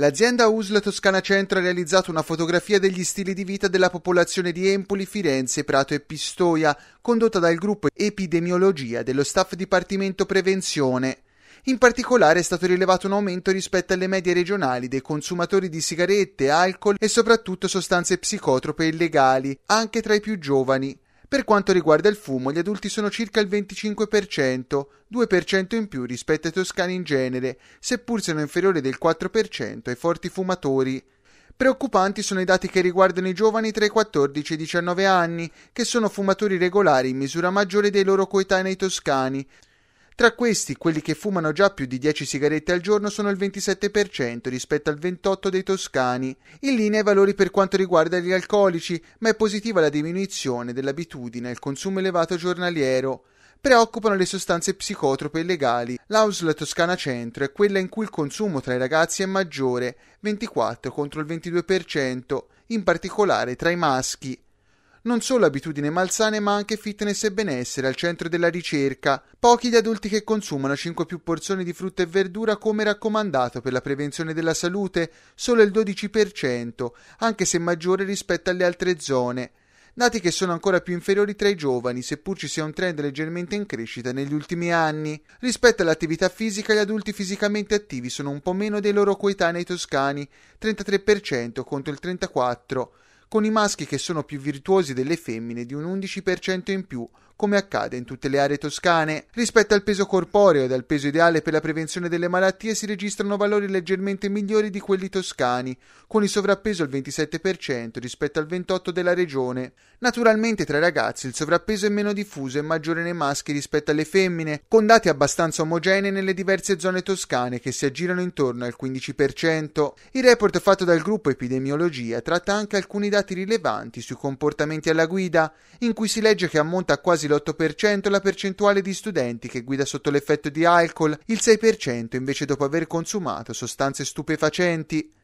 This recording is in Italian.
L'azienda USL Toscana Centro ha realizzato una fotografia degli stili di vita della popolazione di Empoli, Firenze, Prato e Pistoia, condotta dal gruppo Epidemiologia dello staff Dipartimento Prevenzione. In particolare è stato rilevato un aumento rispetto alle medie regionali dei consumatori di sigarette, alcol e soprattutto sostanze psicotrope illegali, anche tra i più giovani. Per quanto riguarda il fumo, gli adulti sono circa il 25%, 2% in più rispetto ai toscani in genere, seppur sono inferiori del 4% ai forti fumatori. Preoccupanti sono i dati che riguardano i giovani tra i 14 e i 19 anni, che sono fumatori regolari in misura maggiore dei loro coetanei toscani, tra questi, quelli che fumano già più di 10 sigarette al giorno sono il 27% rispetto al 28% dei toscani, in linea ai valori per quanto riguarda gli alcolici, ma è positiva la diminuzione dell'abitudine al consumo elevato giornaliero. Preoccupano le sostanze psicotrope illegali, L'Ausla Toscana Centro è quella in cui il consumo tra i ragazzi è maggiore, 24 contro il 22%, in particolare tra i maschi, non solo abitudini malsane ma anche fitness e benessere al centro della ricerca. Pochi gli adulti che consumano 5 più porzioni di frutta e verdura come raccomandato per la prevenzione della salute, solo il 12%, anche se maggiore rispetto alle altre zone. Dati che sono ancora più inferiori tra i giovani, seppur ci sia un trend leggermente in crescita negli ultimi anni. Rispetto all'attività fisica, gli adulti fisicamente attivi sono un po' meno dei loro coetanei toscani, 33% contro il 34% con i maschi che sono più virtuosi delle femmine di un 11% in più, come accade in tutte le aree toscane. Rispetto al peso corporeo ed al peso ideale per la prevenzione delle malattie si registrano valori leggermente migliori di quelli toscani, con il sovrappeso al 27% rispetto al 28% della regione. Naturalmente tra i ragazzi il sovrappeso è meno diffuso e maggiore nei maschi rispetto alle femmine, con dati abbastanza omogenei nelle diverse zone toscane che si aggirano intorno al 15%. Il report fatto dal gruppo Epidemiologia tratta anche alcuni dati dati rilevanti sui comportamenti alla guida, in cui si legge che ammonta a quasi l'8% la percentuale di studenti che guida sotto l'effetto di alcol, il 6% invece dopo aver consumato sostanze stupefacenti.